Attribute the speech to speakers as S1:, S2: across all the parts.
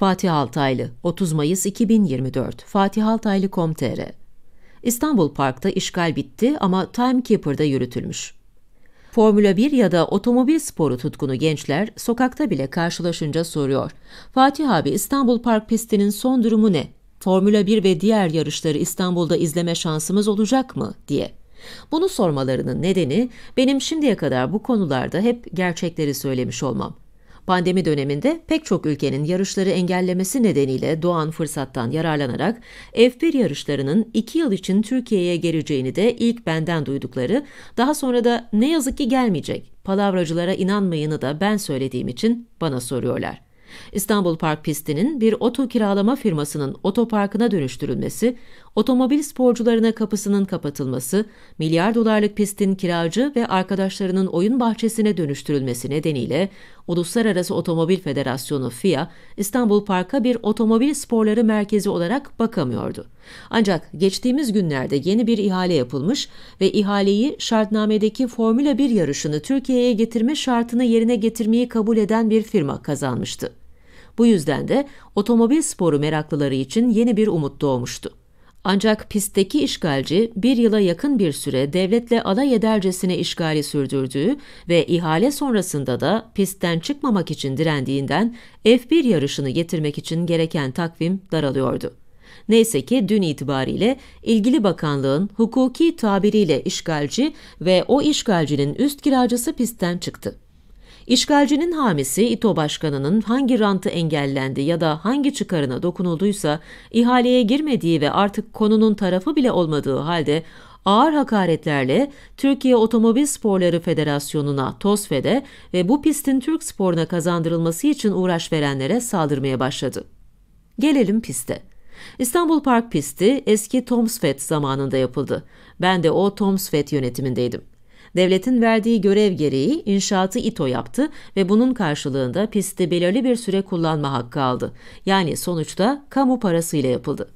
S1: Fatih Altaylı 30 Mayıs 2024 fatihaltaylı.com.tr İstanbul Park'ta işgal bitti ama Timekeeper'da yürütülmüş. Formula 1 ya da otomobil sporu tutkunu gençler sokakta bile karşılaşınca soruyor. Fatih abi İstanbul Park pistinin son durumu ne? Formula 1 ve diğer yarışları İstanbul'da izleme şansımız olacak mı diye. Bunu sormalarının nedeni benim şimdiye kadar bu konularda hep gerçekleri söylemiş olmam. Pandemi döneminde pek çok ülkenin yarışları engellemesi nedeniyle doğan fırsattan yararlanarak F1 yarışlarının 2 yıl için Türkiye'ye geleceğini de ilk benden duydukları, daha sonra da ne yazık ki gelmeyecek, palavracılara inanmayını da ben söylediğim için bana soruyorlar. İstanbul Park pistinin bir oto kiralama firmasının otoparkına dönüştürülmesi, otomobil sporcularına kapısının kapatılması, milyar dolarlık pistin kiracı ve arkadaşlarının oyun bahçesine dönüştürülmesi nedeniyle Uluslararası Otomobil Federasyonu FIA, İstanbul Park'a bir otomobil sporları merkezi olarak bakamıyordu. Ancak geçtiğimiz günlerde yeni bir ihale yapılmış ve ihaleyi şartnamedeki Formula 1 yarışını Türkiye'ye getirme şartını yerine getirmeyi kabul eden bir firma kazanmıştı. Bu yüzden de otomobil sporu meraklıları için yeni bir umut doğmuştu. Ancak pistteki işgalci bir yıla yakın bir süre devletle alay edercesine işgali sürdürdüğü ve ihale sonrasında da pistten çıkmamak için direndiğinden F1 yarışını getirmek için gereken takvim daralıyordu. Neyse ki dün itibariyle ilgili bakanlığın hukuki tabiriyle işgalci ve o işgalcinin üst kiracısı pistten çıktı. İşgalcinin hamisi İTO Başkanı'nın hangi rantı engellendi ya da hangi çıkarına dokunulduysa ihaleye girmediği ve artık konunun tarafı bile olmadığı halde ağır hakaretlerle Türkiye Otomobil Sporları Federasyonu'na TOSFE'de ve bu pistin Türk sporuna kazandırılması için uğraş verenlere saldırmaya başladı. Gelelim piste. İstanbul Park pisti eski Tomsfet zamanında yapıldı. Ben de o Tomsfet yönetimindeydim devletin verdiği görev gereği inşaatı İTO yaptı ve bunun karşılığında pisti belirli bir süre kullanma hakkı aldı. Yani sonuçta kamu parasıyla yapıldı.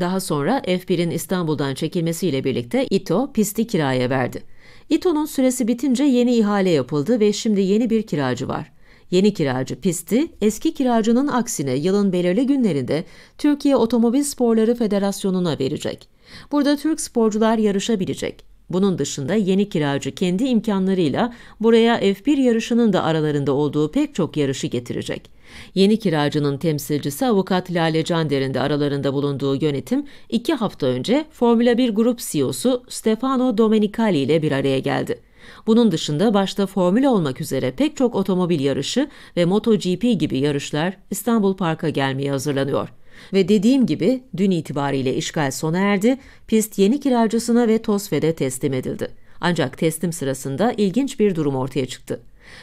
S1: Daha sonra F1'in İstanbul'dan çekilmesiyle birlikte İTO pisti kiraya verdi. İTO'nun süresi bitince yeni ihale yapıldı ve şimdi yeni bir kiracı var. Yeni kiracı pisti eski kiracının aksine yılın belirli günlerinde Türkiye Otomobil Sporları Federasyonu'na verecek. Burada Türk sporcular yarışabilecek. Bunun dışında yeni kiracı kendi imkanlarıyla buraya F1 yarışının da aralarında olduğu pek çok yarışı getirecek. Yeni kiracının temsilcisi avukat Lale Cander'in de aralarında bulunduğu yönetim iki hafta önce Formula 1 Grup CEO'su Stefano Domenicali ile bir araya geldi. Bunun dışında başta Formula olmak üzere pek çok otomobil yarışı ve MotoGP gibi yarışlar İstanbul Park'a gelmeye hazırlanıyor. Ve dediğim gibi dün itibariyle işgal sona erdi, pist yeni kiracısına ve TOSFED'e teslim edildi. Ancak teslim sırasında ilginç bir durum ortaya çıktı.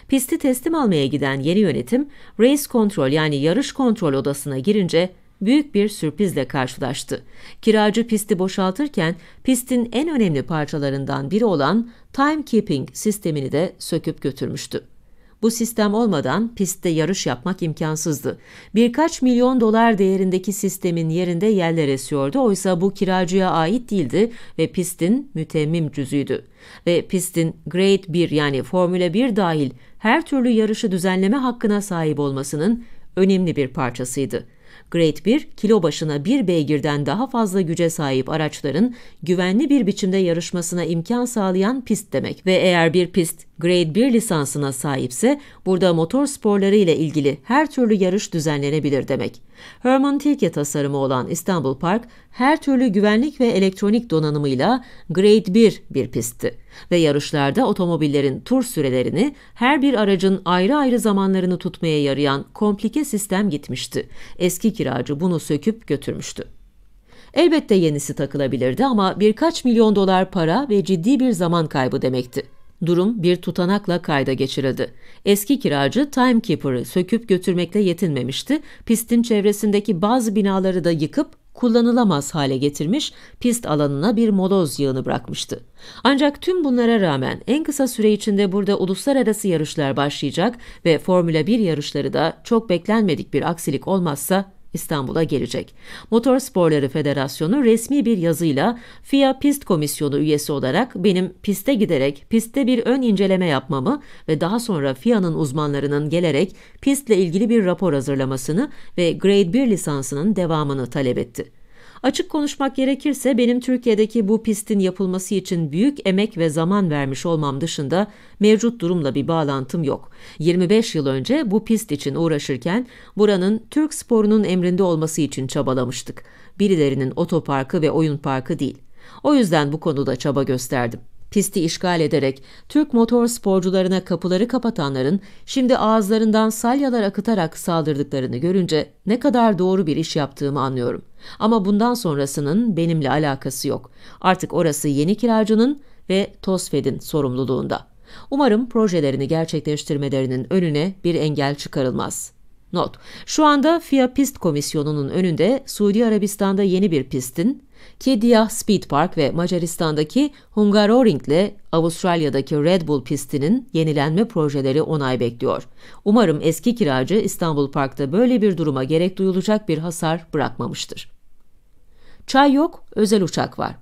S1: Pisti teslim almaya giden yeni yönetim, race Control yani yarış kontrol odasına girince büyük bir sürprizle karşılaştı. Kiracı pisti boşaltırken pistin en önemli parçalarından biri olan timekeeping sistemini de söküp götürmüştü. Bu sistem olmadan pistte yarış yapmak imkansızdı. Birkaç milyon dolar değerindeki sistemin yerinde yerler esiyordu. Oysa bu kiracıya ait değildi ve pistin mütemmim cüzüydü. Ve pistin Grade 1 yani Formula 1 dahil her türlü yarışı düzenleme hakkına sahip olmasının önemli bir parçasıydı. Grade 1, kilo başına bir beygirden daha fazla güce sahip araçların güvenli bir biçimde yarışmasına imkan sağlayan pist demek ve eğer bir pist Grade 1 lisansına sahipse burada motor sporları ile ilgili her türlü yarış düzenlenebilir demek. Herman Tilke tasarımı olan İstanbul Park her türlü güvenlik ve elektronik donanımıyla Grade 1 bir pistti ve yarışlarda otomobillerin tur sürelerini her bir aracın ayrı ayrı zamanlarını tutmaya yarayan komplike sistem gitmişti. Eski kiracı bunu söküp götürmüştü. Elbette yenisi takılabilirdi ama birkaç milyon dolar para ve ciddi bir zaman kaybı demekti. Durum bir tutanakla kayda geçirildi. Eski kiracı Timekeeper'ı söküp götürmekle yetinmemişti. Pistin çevresindeki bazı binaları da yıkıp kullanılamaz hale getirmiş, pist alanına bir moloz yığını bırakmıştı. Ancak tüm bunlara rağmen en kısa süre içinde burada uluslararası yarışlar başlayacak ve Formula 1 yarışları da çok beklenmedik bir aksilik olmazsa İstanbul'a gelecek. Motor Sporları Federasyonu resmi bir yazıyla FIA Pist Komisyonu üyesi olarak benim piste giderek pistte bir ön inceleme yapmamı ve daha sonra FIA'nın uzmanlarının gelerek pistle ilgili bir rapor hazırlamasını ve Grade 1 lisansının devamını talep etti. Açık konuşmak gerekirse benim Türkiye'deki bu pistin yapılması için büyük emek ve zaman vermiş olmam dışında mevcut durumla bir bağlantım yok. 25 yıl önce bu pist için uğraşırken buranın Türk sporunun emrinde olması için çabalamıştık. Birilerinin otoparkı ve oyun parkı değil. O yüzden bu konuda çaba gösterdim pisti işgal ederek Türk motor sporcularına kapıları kapatanların şimdi ağızlarından salyalar akıtarak saldırdıklarını görünce ne kadar doğru bir iş yaptığımı anlıyorum. Ama bundan sonrasının benimle alakası yok. Artık orası yeni kiracının ve TOSFED'in sorumluluğunda. Umarım projelerini gerçekleştirmelerinin önüne bir engel çıkarılmaz. Not: Şu anda FIA Pist Komisyonu'nun önünde Suudi Arabistan'da yeni bir pistin Kidia Speed Park ve Macaristan'daki Hungaroring ile Avustralya'daki Red Bull pistinin yenilenme projeleri onay bekliyor. Umarım eski kiracı İstanbul Park'ta böyle bir duruma gerek duyulacak bir hasar bırakmamıştır. Çay yok, özel uçak var.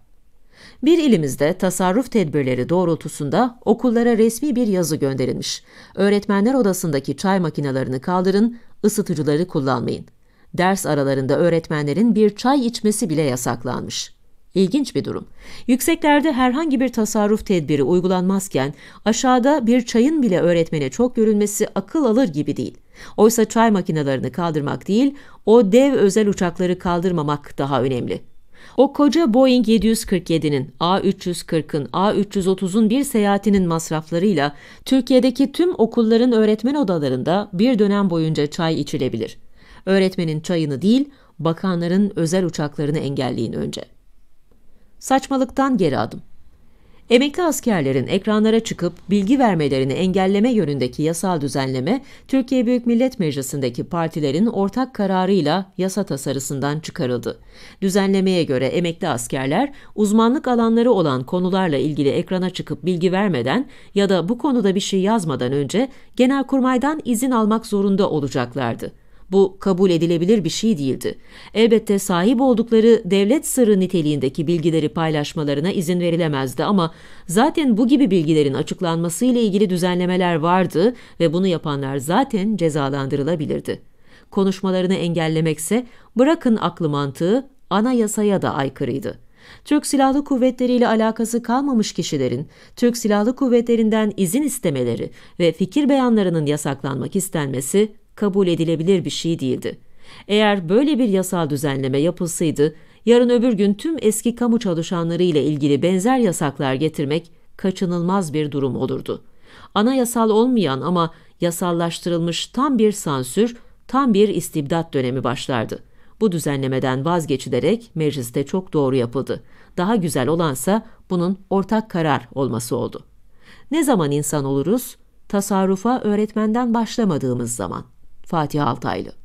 S1: Bir ilimizde tasarruf tedbirleri doğrultusunda okullara resmi bir yazı gönderilmiş. Öğretmenler odasındaki çay makinelerini kaldırın, ısıtıcıları kullanmayın. Ders aralarında öğretmenlerin bir çay içmesi bile yasaklanmış. İlginç bir durum. Yükseklerde herhangi bir tasarruf tedbiri uygulanmazken aşağıda bir çayın bile öğretmene çok görülmesi akıl alır gibi değil. Oysa çay makinelerini kaldırmak değil, o dev özel uçakları kaldırmamak daha önemli. O koca Boeing 747'nin, A340'ın, A330'un bir seyahatinin masraflarıyla Türkiye'deki tüm okulların öğretmen odalarında bir dönem boyunca çay içilebilir. Öğretmenin çayını değil, bakanların özel uçaklarını engelleyin önce. Saçmalıktan geri adım. Emekli askerlerin ekranlara çıkıp bilgi vermelerini engelleme yönündeki yasal düzenleme, Türkiye Büyük Millet Meclisi'ndeki partilerin ortak kararıyla yasa tasarısından çıkarıldı. Düzenlemeye göre emekli askerler, uzmanlık alanları olan konularla ilgili ekrana çıkıp bilgi vermeden ya da bu konuda bir şey yazmadan önce Genelkurmay'dan izin almak zorunda olacaklardı. Bu kabul edilebilir bir şey değildi. Elbette sahip oldukları devlet sırrı niteliğindeki bilgileri paylaşmalarına izin verilemezdi ama zaten bu gibi bilgilerin açıklanması ile ilgili düzenlemeler vardı ve bunu yapanlar zaten cezalandırılabilirdi. Konuşmalarını engellemekse bırakın aklı mantığı anayasaya da aykırıydı. Türk Silahlı Kuvvetleri ile alakası kalmamış kişilerin Türk Silahlı Kuvvetleri'nden izin istemeleri ve fikir beyanlarının yasaklanmak istenmesi kabul edilebilir bir şey değildi. Eğer böyle bir yasal düzenleme yapılsaydı, yarın öbür gün tüm eski kamu çalışanları ile ilgili benzer yasaklar getirmek kaçınılmaz bir durum olurdu. Anayasal olmayan ama yasallaştırılmış tam bir sansür, tam bir istibdat dönemi başlardı. Bu düzenlemeden vazgeçilerek mecliste çok doğru yapıldı. Daha güzel olansa bunun ortak karar olması oldu. Ne zaman insan oluruz? Tasarrufa öğretmenden başlamadığımız zaman.'' Fatih Altaylı